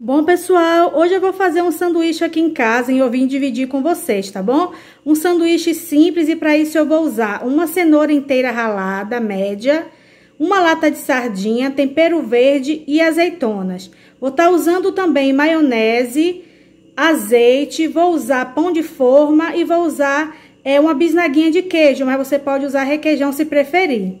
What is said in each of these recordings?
Bom, pessoal, hoje eu vou fazer um sanduíche aqui em casa e eu vim dividir com vocês, tá bom? Um sanduíche simples e para isso eu vou usar uma cenoura inteira ralada, média, uma lata de sardinha, tempero verde e azeitonas. Vou estar tá usando também maionese, azeite, vou usar pão de forma e vou usar é, uma bisnaguinha de queijo, mas você pode usar requeijão se preferir.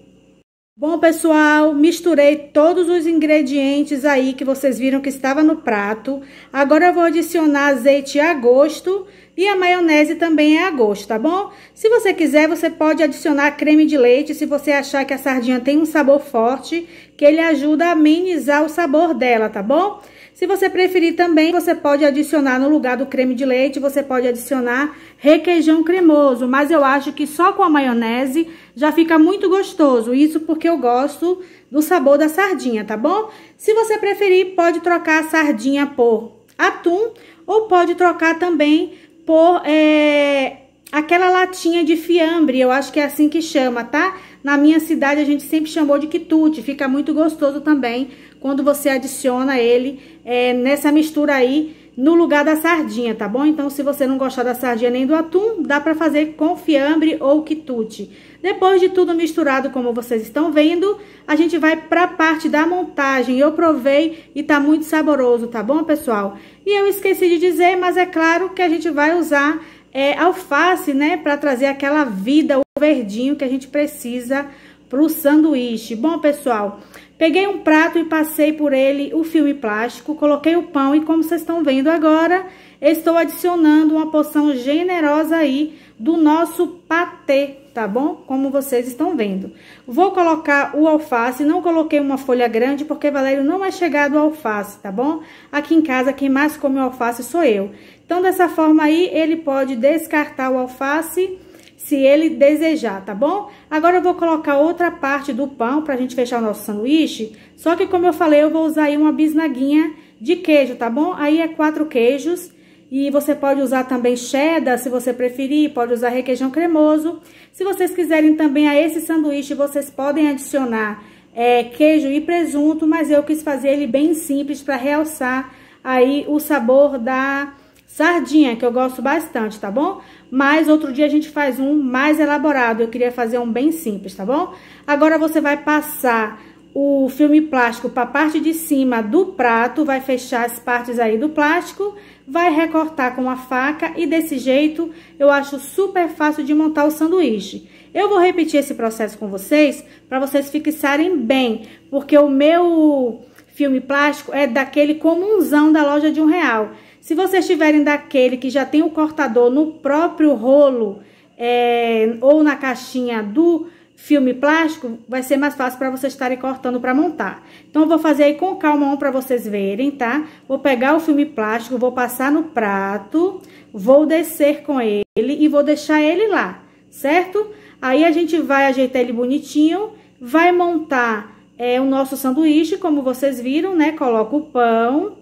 Bom, pessoal, misturei todos os ingredientes aí que vocês viram que estava no prato. Agora eu vou adicionar azeite a gosto e a maionese também é a gosto, tá bom? Se você quiser, você pode adicionar creme de leite se você achar que a sardinha tem um sabor forte, que ele ajuda a amenizar o sabor dela, tá bom? Se você preferir também, você pode adicionar no lugar do creme de leite, você pode adicionar requeijão cremoso, mas eu acho que só com a maionese já fica muito gostoso, isso porque eu gosto do sabor da sardinha, tá bom? Se você preferir, pode trocar a sardinha por atum ou pode trocar também por é, aquela latinha de fiambre, eu acho que é assim que chama, tá? Tá? Na minha cidade a gente sempre chamou de quitute, fica muito gostoso também quando você adiciona ele é, nessa mistura aí no lugar da sardinha, tá bom? Então, se você não gostar da sardinha nem do atum, dá pra fazer com fiambre ou quitute. Depois de tudo misturado, como vocês estão vendo, a gente vai pra parte da montagem. Eu provei e tá muito saboroso, tá bom, pessoal? E eu esqueci de dizer, mas é claro que a gente vai usar é, alface, né? Para trazer aquela vida, o verdinho que a gente precisa para o sanduíche. Bom, pessoal, peguei um prato e passei por ele o filme plástico, coloquei o pão e como vocês estão vendo agora, estou adicionando uma porção generosa aí do nosso patê, tá bom? Como vocês estão vendo. Vou colocar o alface, não coloquei uma folha grande porque Valério não é chegado ao alface, tá bom? Aqui em casa quem mais come alface sou eu. Então, dessa forma aí, ele pode descartar o alface se ele desejar, tá bom? Agora eu vou colocar outra parte do pão pra gente fechar o nosso sanduíche. Só que, como eu falei, eu vou usar aí uma bisnaguinha de queijo, tá bom? Aí é quatro queijos. E você pode usar também cheddar, se você preferir, pode usar requeijão cremoso. Se vocês quiserem também a esse sanduíche, vocês podem adicionar é, queijo e presunto, mas eu quis fazer ele bem simples para realçar aí o sabor da sardinha, que eu gosto bastante, tá bom? Mas outro dia a gente faz um mais elaborado, eu queria fazer um bem simples, tá bom? Agora você vai passar o filme plástico para a parte de cima do prato, vai fechar as partes aí do plástico, vai recortar com a faca e desse jeito eu acho super fácil de montar o sanduíche. Eu vou repetir esse processo com vocês para vocês fixarem bem, porque o meu filme plástico é daquele comunzão da loja de um real. Se vocês tiverem daquele que já tem o cortador no próprio rolo é, ou na caixinha do filme plástico, vai ser mais fácil para vocês estarem cortando para montar. Então, eu vou fazer aí com calma um para vocês verem, tá? Vou pegar o filme plástico, vou passar no prato, vou descer com ele e vou deixar ele lá, certo? Aí, a gente vai ajeitar ele bonitinho, vai montar é, o nosso sanduíche, como vocês viram, né? Coloca o pão,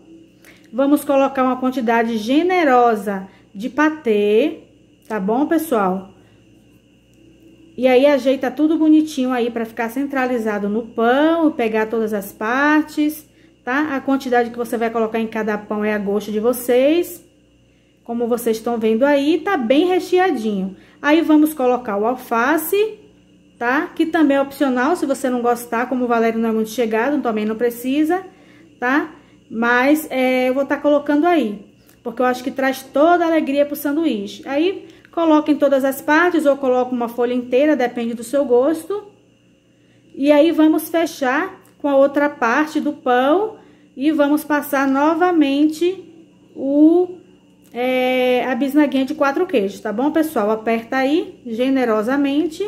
Vamos colocar uma quantidade generosa de patê, tá bom, pessoal? E aí, ajeita tudo bonitinho aí para ficar centralizado no pão, pegar todas as partes, tá? A quantidade que você vai colocar em cada pão é a gosto de vocês. Como vocês estão vendo aí, tá bem recheadinho. Aí, vamos colocar o alface, tá? Que também é opcional, se você não gostar, como o Valério não é muito chegado, também não precisa, tá? Mas é, eu vou estar tá colocando aí, porque eu acho que traz toda a alegria pro sanduíche. Aí, coloca em todas as partes ou coloca uma folha inteira, depende do seu gosto. E aí, vamos fechar com a outra parte do pão e vamos passar novamente o é, a bisnaguinha de quatro queijos, tá bom, pessoal? Aperta aí, generosamente.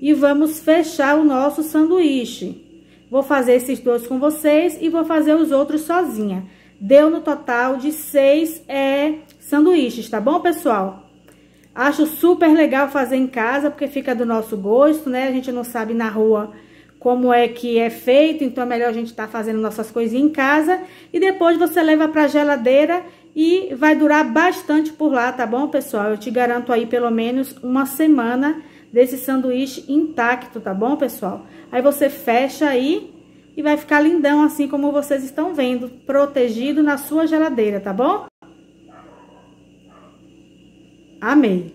E vamos fechar o nosso sanduíche. Vou fazer esses dois com vocês e vou fazer os outros sozinha. Deu no total de seis é, sanduíches, tá bom, pessoal? Acho super legal fazer em casa, porque fica do nosso gosto, né? A gente não sabe na rua como é que é feito, então é melhor a gente estar tá fazendo nossas coisinhas em casa. E depois você leva pra geladeira e vai durar bastante por lá, tá bom, pessoal? Eu te garanto aí pelo menos uma semana desse sanduíche intacto, tá bom, pessoal? Aí você fecha aí e vai ficar lindão, assim como vocês estão vendo, protegido na sua geladeira, tá bom? Amei!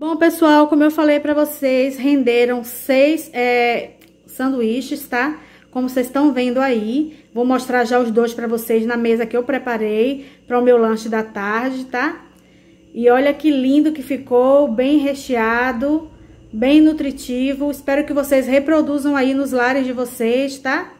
Bom, pessoal, como eu falei pra vocês, renderam seis é, sanduíches, tá? Como vocês estão vendo aí, vou mostrar já os dois pra vocês na mesa que eu preparei para o meu lanche da tarde, tá? E olha que lindo que ficou, bem recheado, bem nutritivo. Espero que vocês reproduzam aí nos lares de vocês, tá?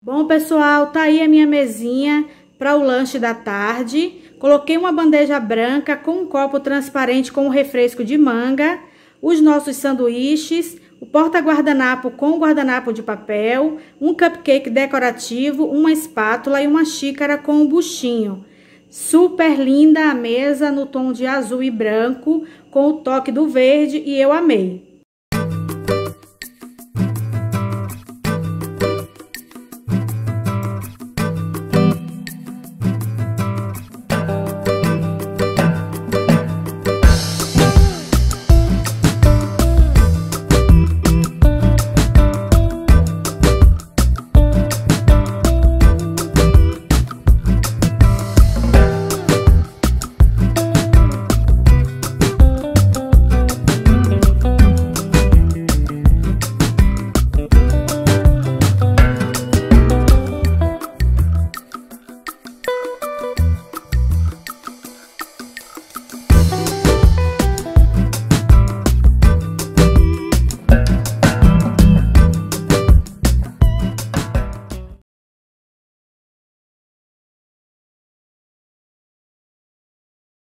Bom, pessoal, tá aí a minha mesinha para o lanche da tarde. Coloquei uma bandeja branca com um copo transparente com um refresco de manga, os nossos sanduíches, o porta-guardanapo com guardanapo de papel, um cupcake decorativo, uma espátula e uma xícara com um buchinho. Super linda a mesa no tom de azul e branco, com o toque do verde, e eu amei.